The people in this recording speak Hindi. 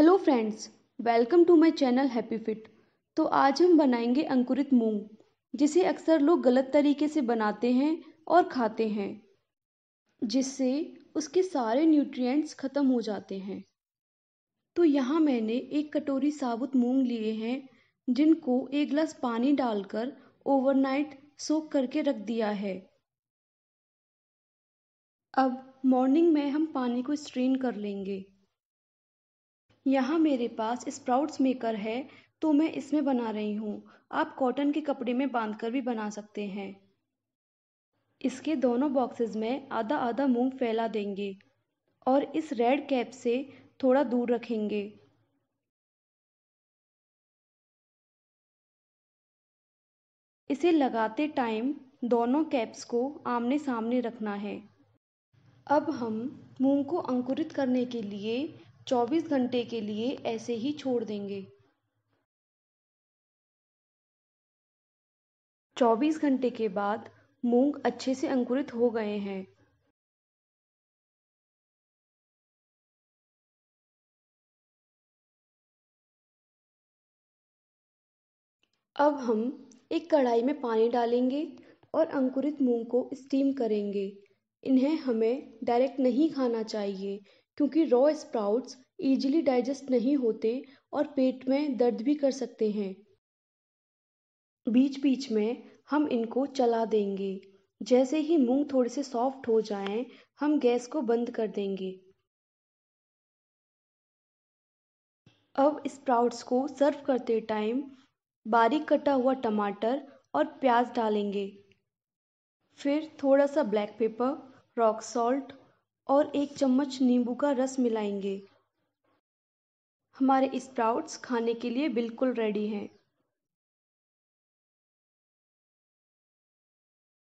hello friends welcome to my channel happy fit तो आज हम बनाएंगे अंकुरित मूंग जिसे अक्सर लोग गलत तरीके से बनाते हैं और खाते हैं जिससे उसके सारे न्यूट्रिएंट्स ख़त्म हो जाते हैं तो यहाँ मैंने एक कटोरी साबुत मूंग लिए हैं जिनको एक गिलास पानी डालकर ओवरनाइट सोख करके रख दिया है अब मॉर्निंग में हम पानी को स्ट्रेन कर लेंगे यहाँ मेरे पास स्प्राउट्स मेकर है तो मैं इसमें बना रही हूँ आप कॉटन के कपड़े में बांध कर भी बना सकते हैं इसके दोनों बॉक्सेस में आधा आधा मूंग फैला देंगे और इस रेड कैप से थोड़ा दूर रखेंगे इसे लगाते टाइम दोनों कैप्स को आमने सामने रखना है अब हम मूंग को अंकुरित करने के लिए चौबीस घंटे के लिए ऐसे ही छोड़ देंगे चौबीस घंटे के बाद मूंग अच्छे से अंकुरित हो गए हैं अब हम एक कढ़ाई में पानी डालेंगे और अंकुरित मूंग को स्टीम करेंगे इन्हें हमें डायरेक्ट नहीं खाना चाहिए क्योंकि रॉ स्प्राउट्स ईजिली डाइजेस्ट नहीं होते और पेट में दर्द भी कर सकते हैं बीच बीच में हम इनको चला देंगे जैसे ही मूंग थोड़े से सॉफ्ट हो जाएं हम गैस को बंद कर देंगे अब स्प्राउट्स को सर्व करते टाइम बारीक कटा हुआ टमाटर और प्याज डालेंगे फिर थोड़ा सा ब्लैक पेपर रॉक सॉल्ट और एक चम्मच नींबू का रस मिलाएंगे हमारे स्प्राउट्स खाने के लिए बिल्कुल रेडी हैं